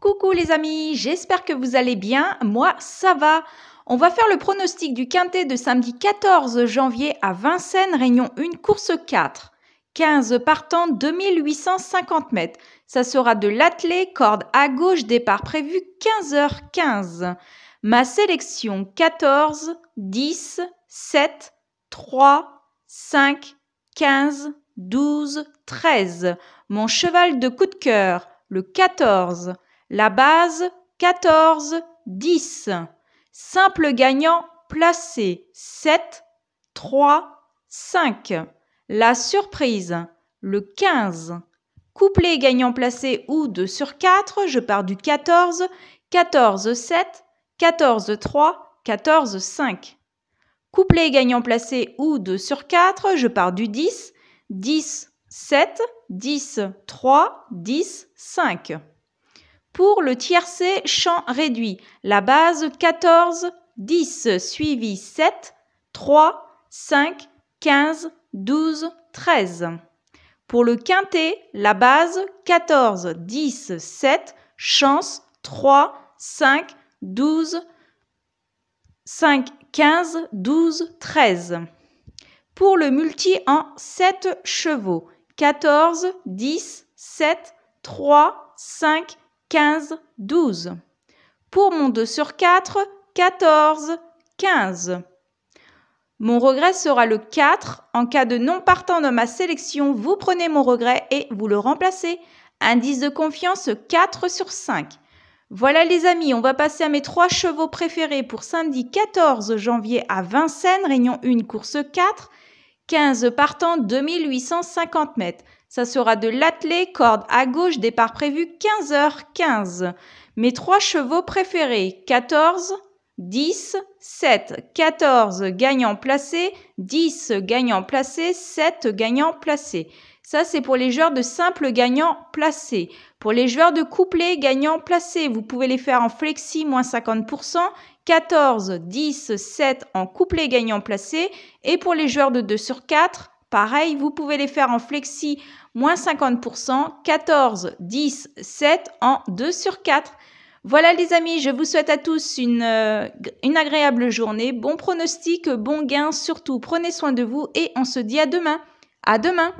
Coucou les amis, j'espère que vous allez bien. Moi, ça va. On va faire le pronostic du quintet de samedi 14 janvier à Vincennes, Réunion 1, course 4. 15 partant, 2850 mètres. Ça sera de l'attelé, corde à gauche, départ prévu 15h15. Ma sélection 14, 10, 7, 3, 5, 15, 12, 13. Mon cheval de coup de cœur, le 14. La base 14, 10. Simple gagnant placé 7, 3, 5. La surprise le 15. Couplé gagnant placé ou 2 sur 4, je pars du 14, 14, 7, 14, 3, 14, 5. Couplet gagnant placé ou 2 sur 4, je pars du 10, 10, 7, 10, 3, 10, 5. Pour le tiercé champ réduit, la base 14, 10 suivi 7, 3, 5, 15, 12, 13. Pour le quintet, la base 14, 10, 7, chance 3, 5, 12, 5, 15, 12, 13. Pour le multi en 7 chevaux, 14, 10, 7, 3, 5, 15, 12. Pour mon 2 sur 4, 14, 15. Mon regret sera le 4. En cas de non partant dans ma sélection, vous prenez mon regret et vous le remplacez. Indice de confiance 4 sur 5. Voilà les amis, on va passer à mes trois chevaux préférés pour samedi 14 janvier à Vincennes, Réunion 1, course 4. 15 partant 2850 mètres. Ça sera de l'attelé, corde à gauche, départ prévu 15h15. Mes trois chevaux préférés, 14, 10, 7, 14 gagnants placés, 10 gagnants placés, 7 gagnants placés. Ça, c'est pour les joueurs de simple gagnant placé. Pour les joueurs de couplet gagnant placé, vous pouvez les faire en flexi moins 50%, 14, 10, 7 en couplet gagnant placé. Et pour les joueurs de 2 sur 4, pareil, vous pouvez les faire en flexi moins 50%, 14, 10, 7 en 2 sur 4. Voilà les amis, je vous souhaite à tous une, euh, une, agréable journée, bon pronostic, bon gain surtout, prenez soin de vous et on se dit à demain. À demain